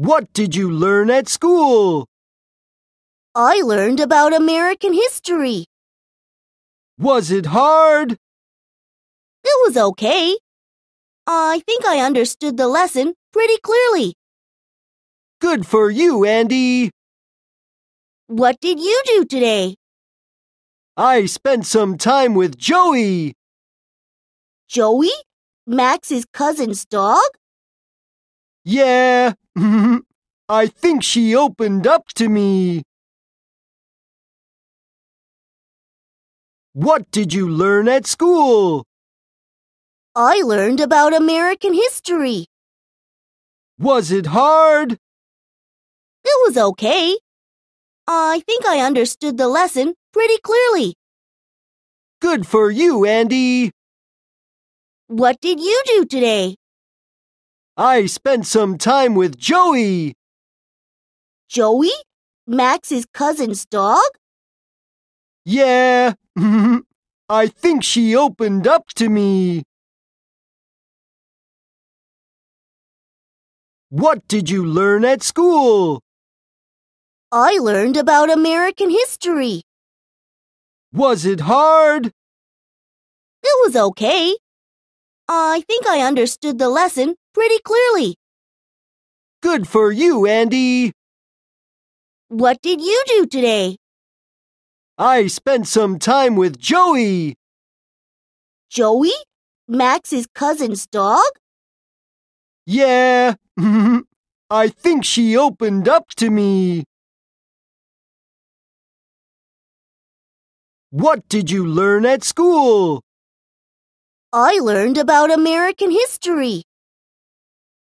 What did you learn at school? I learned about American history. Was it hard? It was okay. I think I understood the lesson pretty clearly. Good for you, Andy. What did you do today? I spent some time with Joey. Joey? Max's cousin's dog? Yeah, I think she opened up to me. What did you learn at school? I learned about American history. Was it hard? It was okay. I think I understood the lesson pretty clearly. Good for you, Andy. What did you do today? I spent some time with Joey. Joey? Max's cousin's dog? Yeah. I think she opened up to me. What did you learn at school? I learned about American history. Was it hard? It was okay. I think I understood the lesson pretty clearly. Good for you, Andy. What did you do today? I spent some time with Joey. Joey? Max's cousin's dog? Yeah. I think she opened up to me. What did you learn at school? I learned about American history.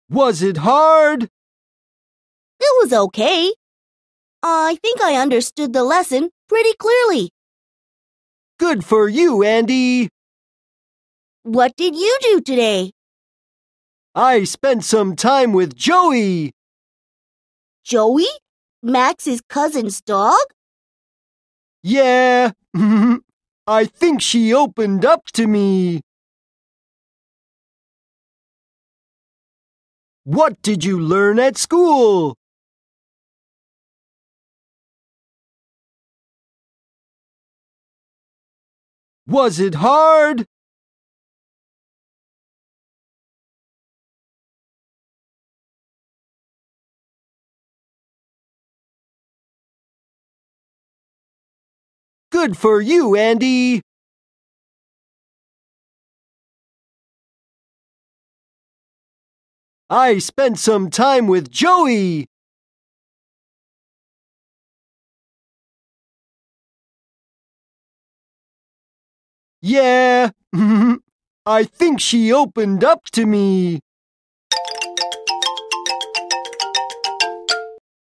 Was it hard? It was okay. I think I understood the lesson pretty clearly. Good for you, Andy. What did you do today? I spent some time with Joey. Joey? Max's cousin's dog? Yeah, I think she opened up to me. What did you learn at school? Was it hard? Good for you, Andy! I spent some time with Joey. Yeah, I think she opened up to me.